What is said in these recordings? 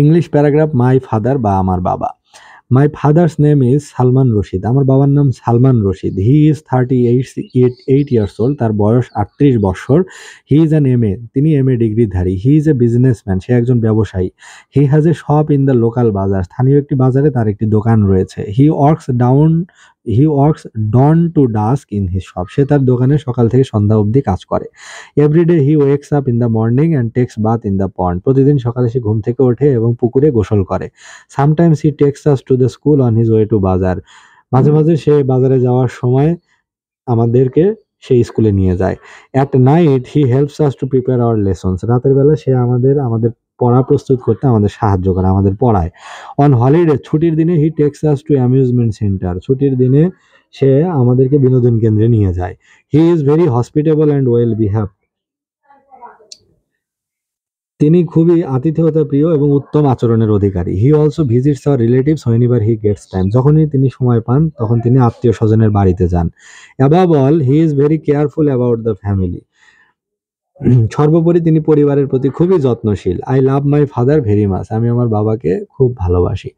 English paragraph my father বা আমার বাবা my father's name is Salman Rashid আমার বাবার নাম Salman Rashid he is thirty eight eight years old তার বয়স আটত্রিশ বছর he is an M A তিনি এম এ ডিগ্রিধারী হি ইজ এ বিজনেসম্যান সে একজন ব্যবসায়ী he has a shop in the local bazaar স্থানীয় একটি বাজারে তার একটি দোকান রয়েছে he works dawn he works dawn to dusk in his shop সে তার দোকানে সকাল থেকে সন্ধ্যা অবধি কাজ করে everyday he wakes up in the morning and takes bath in the pond প্রতিদিন সকালে সে ঘুম থেকে ওঠে এবং পুকুরে গোসল করে sometimes he takes us to the school on his way to bazaar মাঝে মাঝে সে বাজারে যাওয়ার সময় আমাদেরকে সে স্কুলে নিয়ে যায় at night he helps us to prepare our lessons রাতের বেলা সে আমাদের আমাদের পড়া প্রস্তুত করতে আমাদের সাহায্য করে আমাদের পড়ায় অন হলিডে ছুটির দিনে he takes us to amusement centre ছুটির দিনে সে আমাদেরকে বিনোদন কেন্দ্রে নিয়ে যায় he is very hospitable and well behave তিনি খুবই আতিথ্যতা প্রিয় এবং উত্তম আচরণের অধিকারী he also visits our relatives whenever he gets time যখনই তিনি সময় পান তখন তিনি আত্মীয় স্বজনের বাড়িতে যান above all he is very careful about the family সর্বোপরি তিনি পরিবারের প্রতি খুবই যত্নশীল I love my father very much আমি আমার বাবাকে খুব ভালোবাসি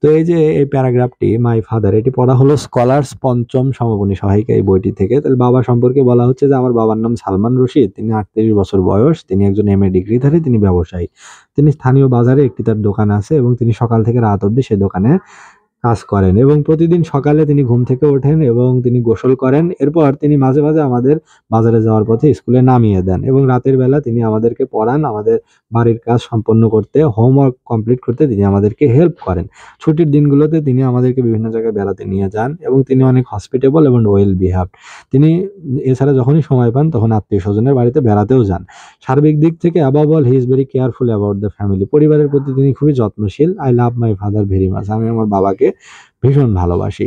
তো এই যে এই প্যারাগ্রাফটি মাই ফাদার এটি পড়া হলো স্কলার্স পঞ্চম সমাপনী সহায়িকা এই বইটি থেকে তাহলে বাবা সম্পর্কে বলা হচ্ছে যে আমার বাবার নাম সালমান রশিদ তিনি আটত্রিশ বছর বয়স তিনি একজন এম এ ডিগ্রিধারী তিনি ব্যবসায়ী তিনি স্থানীয় বাজারে একটি তার দোকান আছে এবং তিনি সকাল থেকে রাত অবধি সেই দোকানে কাজ করেন এবং প্রতিদিন সকালে তিনি ঘুম থেকে ওঠেন এবং তিনি গোসল করেন এরপর তিনি মাঝে মাঝে আমাদের বাজারে যাওয়ার পথে স্কুলে নামিয়ে দেন এবং রাতের বেলা তিনি আমাদেরকে পড়ান আমাদের বাড়ির কাজ সম্পন্ন করতে হোমওয়ার্ক কমপ্লিট করতে তিনি আমাদেরকে হেল্প করেন ছুটির দিনগুলোতে তিনি আমাদেরকে বিভিন্ন জায়গায় বেড়াতে নিয়ে যান এবং তিনি অনেক হসপিটেবল এবং ওয়েল বিহেভ তিনি এছাড়া যখনই সময় পান তখন আত্মীয় স্বজনের বাড়িতে বেড়াতেও যান সার্বিক দিক থেকে above all he is very careful about the family পরিবারের প্রতি তিনি খুবই যত্নশীল I love my father very much আমি আমার বাবাকে ভীষণ ভালোবাসি